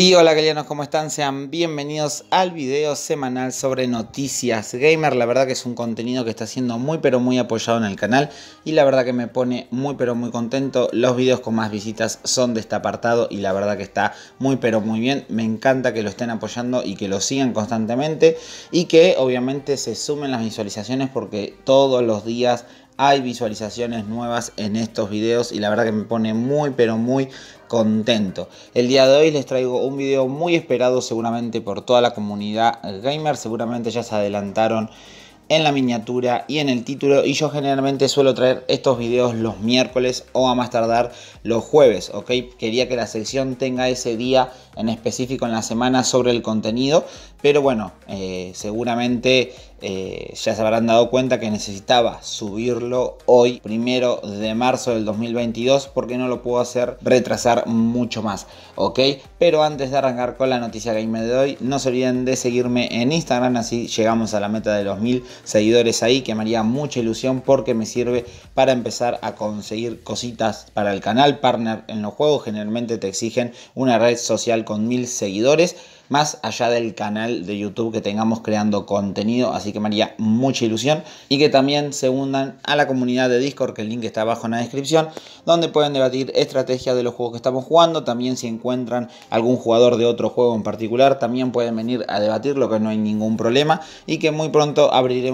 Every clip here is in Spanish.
Y hola galianos, ¿cómo están? Sean bienvenidos al video semanal sobre noticias gamer. La verdad que es un contenido que está siendo muy pero muy apoyado en el canal y la verdad que me pone muy pero muy contento. Los videos con más visitas son de este apartado y la verdad que está muy pero muy bien. Me encanta que lo estén apoyando y que lo sigan constantemente y que obviamente se sumen las visualizaciones porque todos los días hay visualizaciones nuevas en estos videos y la verdad que me pone muy pero muy contento. El día de hoy les traigo un video muy esperado seguramente por toda la comunidad gamer, seguramente ya se adelantaron en la miniatura y en el título y yo generalmente suelo traer estos videos los miércoles o a más tardar los jueves, ok, quería que la sección tenga ese día en específico en la semana sobre el contenido pero bueno, eh, seguramente eh, ya se habrán dado cuenta que necesitaba subirlo hoy, primero de marzo del 2022, porque no lo puedo hacer retrasar mucho más, ¿ok? Pero antes de arrancar con la noticia gamer de hoy, no se olviden de seguirme en Instagram, así llegamos a la meta de los mil seguidores ahí, que me haría mucha ilusión porque me sirve para empezar a conseguir cositas para el canal partner en los juegos. Generalmente te exigen una red social con mil seguidores más allá del canal de YouTube que tengamos creando contenido. Así que maría mucha ilusión. Y que también se unan a la comunidad de Discord, que el link está abajo en la descripción, donde pueden debatir estrategias de los juegos que estamos jugando. También si encuentran algún jugador de otro juego en particular, también pueden venir a debatir, lo que no hay ningún problema. Y que muy pronto abriré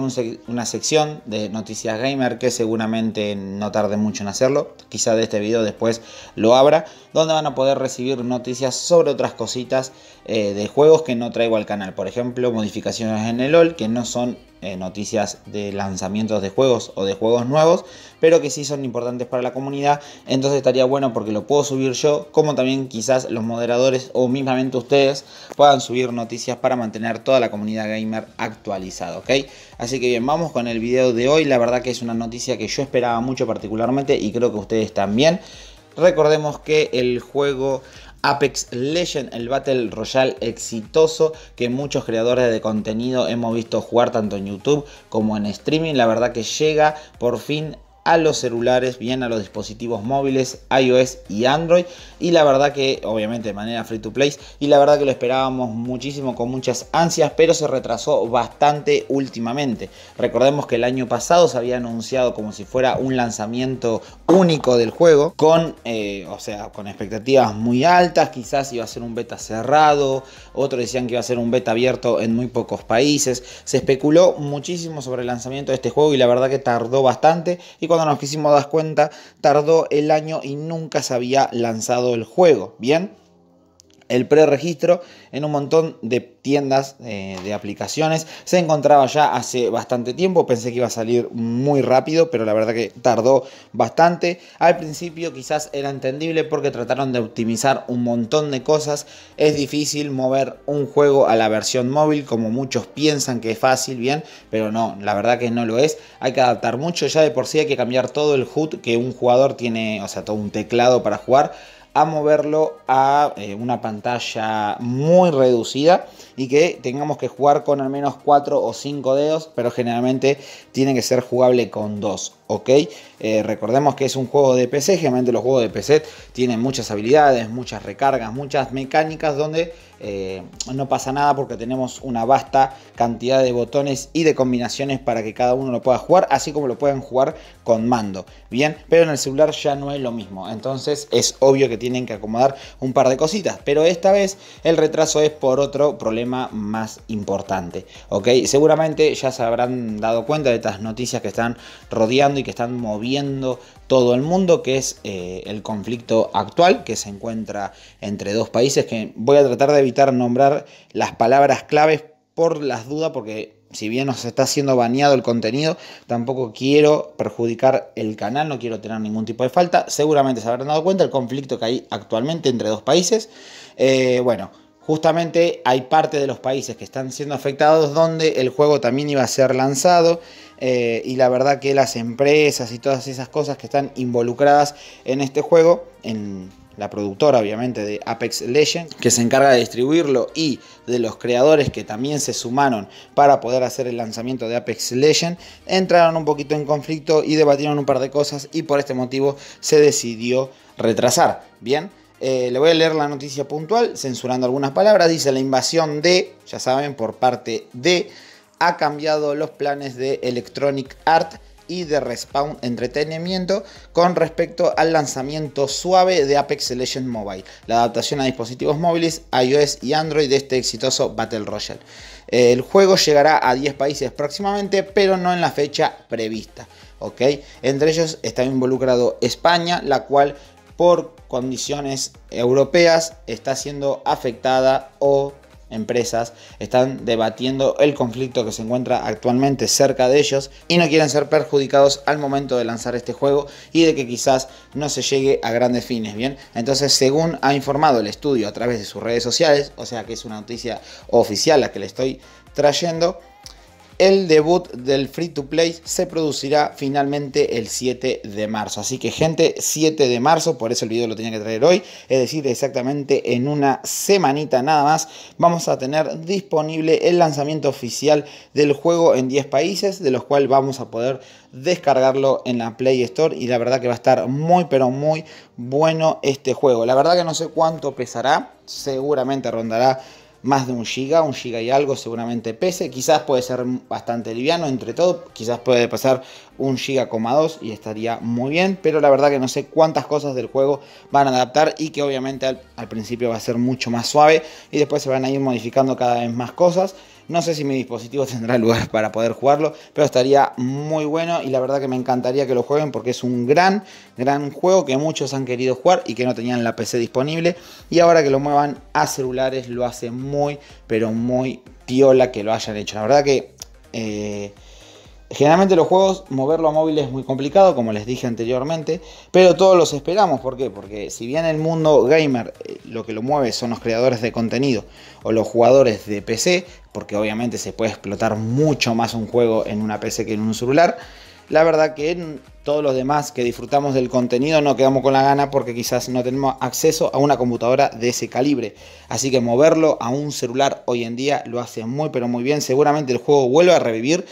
una sección de noticias gamer, que seguramente no tarde mucho en hacerlo. Quizá de este video después lo abra, donde van a poder recibir noticias sobre otras cositas eh, de juegos que no traigo al canal, por ejemplo, modificaciones en el LOL que no son eh, noticias de lanzamientos de juegos o de juegos nuevos, pero que sí son importantes para la comunidad, entonces estaría bueno porque lo puedo subir yo, como también quizás los moderadores o mismamente ustedes puedan subir noticias para mantener toda la comunidad gamer actualizada, ¿ok? Así que bien, vamos con el video de hoy, la verdad que es una noticia que yo esperaba mucho particularmente y creo que ustedes también. Recordemos que el juego Apex Legend, el Battle Royale exitoso que muchos creadores de contenido hemos visto jugar tanto en YouTube como en streaming. La verdad que llega por fin a los celulares, bien a los dispositivos móviles, iOS y Android. Y la verdad que, obviamente, de manera free to play. Y la verdad que lo esperábamos muchísimo, con muchas ansias, pero se retrasó bastante últimamente. Recordemos que el año pasado se había anunciado como si fuera un lanzamiento único del juego, con, eh, o sea, con expectativas muy altas, quizás iba a ser un beta cerrado, otros decían que iba a ser un beta abierto en muy pocos países, se especuló muchísimo sobre el lanzamiento de este juego y la verdad que tardó bastante y cuando nos quisimos dar cuenta tardó el año y nunca se había lanzado el juego, ¿bien? El preregistro en un montón de tiendas eh, de aplicaciones se encontraba ya hace bastante tiempo. Pensé que iba a salir muy rápido, pero la verdad que tardó bastante. Al principio quizás era entendible porque trataron de optimizar un montón de cosas. Es difícil mover un juego a la versión móvil, como muchos piensan que es fácil, bien, pero no, la verdad que no lo es. Hay que adaptar mucho. Ya de por sí hay que cambiar todo el HUD que un jugador tiene, o sea, todo un teclado para jugar a moverlo a eh, una pantalla muy reducida y que tengamos que jugar con al menos 4 o 5 dedos, pero generalmente tiene que ser jugable con 2 ¿ok? Eh, recordemos que es un juego de PC, generalmente los juegos de PC tienen muchas habilidades, muchas recargas, muchas mecánicas donde eh, no pasa nada porque tenemos una vasta cantidad de botones y de combinaciones para que cada uno lo pueda jugar, así como lo pueden jugar con mando, ¿bien? Pero en el celular ya no es lo mismo, entonces es obvio que tienen que acomodar un par de cositas, pero esta vez el retraso es por otro problema más importante, ¿ok? Seguramente ya se habrán dado cuenta de estas noticias que están rodeando y que están moviendo todo el mundo, que es eh, el conflicto actual que se encuentra entre dos países, que voy a tratar de evitar nombrar las palabras claves por las dudas, porque si bien nos está siendo baneado el contenido, tampoco quiero perjudicar el canal, no quiero tener ningún tipo de falta. Seguramente se habrán dado cuenta el conflicto que hay actualmente entre dos países. Eh, bueno justamente hay parte de los países que están siendo afectados donde el juego también iba a ser lanzado eh, y la verdad que las empresas y todas esas cosas que están involucradas en este juego, en la productora obviamente de Apex Legends, que se encarga de distribuirlo y de los creadores que también se sumaron para poder hacer el lanzamiento de Apex Legends, entraron un poquito en conflicto y debatieron un par de cosas y por este motivo se decidió retrasar. Bien, eh, le voy a leer la noticia puntual, censurando algunas palabras. Dice, la invasión de, ya saben, por parte de, ha cambiado los planes de Electronic Art y de Respawn Entretenimiento con respecto al lanzamiento suave de Apex Legends Mobile, la adaptación a dispositivos móviles, iOS y Android de este exitoso Battle Royale. Eh, el juego llegará a 10 países próximamente, pero no en la fecha prevista. Entre ellos está involucrado España, la cual por condiciones europeas está siendo afectada o empresas están debatiendo el conflicto que se encuentra actualmente cerca de ellos y no quieren ser perjudicados al momento de lanzar este juego y de que quizás no se llegue a grandes fines, ¿bien? Entonces, según ha informado el estudio a través de sus redes sociales, o sea que es una noticia oficial la que le estoy trayendo, el debut del Free to Play se producirá finalmente el 7 de marzo. Así que gente, 7 de marzo, por eso el video lo tenía que traer hoy. Es decir, exactamente en una semanita nada más vamos a tener disponible el lanzamiento oficial del juego en 10 países, de los cuales vamos a poder descargarlo en la Play Store. Y la verdad que va a estar muy, pero muy bueno este juego. La verdad que no sé cuánto pesará, seguramente rondará más de un giga, un giga y algo seguramente pese, quizás puede ser bastante liviano entre todo, quizás puede pasar un giga coma dos y estaría muy bien, pero la verdad que no sé cuántas cosas del juego van a adaptar y que obviamente al, al principio va a ser mucho más suave y después se van a ir modificando cada vez más cosas. No sé si mi dispositivo tendrá lugar para poder jugarlo, pero estaría muy bueno y la verdad que me encantaría que lo jueguen porque es un gran, gran juego que muchos han querido jugar y que no tenían la PC disponible. Y ahora que lo muevan a celulares lo hace muy, pero muy Tiola que lo hayan hecho. La verdad que... Eh, Generalmente los juegos, moverlo a móvil es muy complicado, como les dije anteriormente, pero todos los esperamos. ¿Por qué? Porque si bien el mundo gamer eh, lo que lo mueve son los creadores de contenido o los jugadores de PC, porque obviamente se puede explotar mucho más un juego en una PC que en un celular, la verdad que todos los demás que disfrutamos del contenido no quedamos con la gana porque quizás no tenemos acceso a una computadora de ese calibre. Así que moverlo a un celular hoy en día lo hace muy pero muy bien. Seguramente el juego vuelve a revivir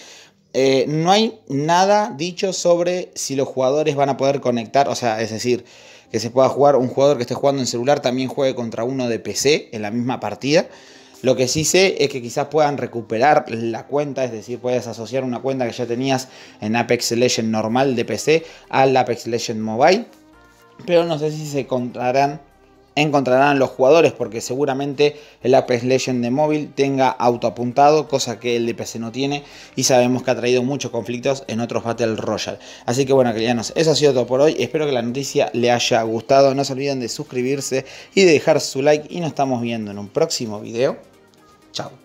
eh, no hay nada dicho sobre si los jugadores van a poder conectar, o sea, es decir, que se pueda jugar un jugador que esté jugando en celular también juegue contra uno de PC en la misma partida. Lo que sí sé es que quizás puedan recuperar la cuenta, es decir, puedes asociar una cuenta que ya tenías en Apex Legend normal de PC al Apex Legend Mobile. Pero no sé si se encontrarán encontrarán los jugadores porque seguramente el Apex Legend de móvil tenga autoapuntado, cosa que el de PC no tiene y sabemos que ha traído muchos conflictos en otros Battle Royale. Así que bueno, queridos, eso ha sido todo por hoy. Espero que la noticia le haya gustado. No se olviden de suscribirse y de dejar su like y nos estamos viendo en un próximo video. Chao.